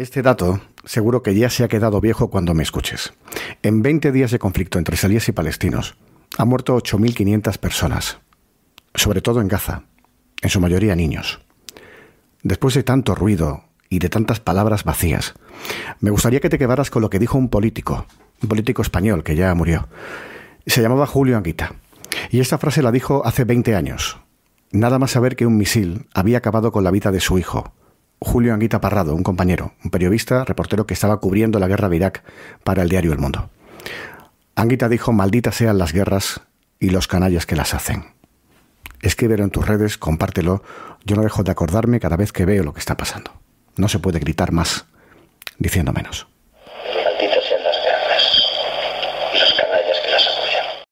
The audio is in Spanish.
Este dato seguro que ya se ha quedado viejo cuando me escuches. En 20 días de conflicto entre israelíes y palestinos han muerto 8.500 personas, sobre todo en Gaza, en su mayoría niños. Después de tanto ruido y de tantas palabras vacías, me gustaría que te quedaras con lo que dijo un político, un político español que ya murió. Se llamaba Julio Anguita. Y esta frase la dijo hace 20 años, nada más saber que un misil había acabado con la vida de su hijo, Julio Anguita Parrado, un compañero, un periodista, reportero que estaba cubriendo la guerra de Irak para el diario El Mundo. Anguita dijo, malditas sean las guerras y los canallas que las hacen. Escríbelo en tus redes, compártelo. Yo no dejo de acordarme cada vez que veo lo que está pasando. No se puede gritar más, diciendo menos.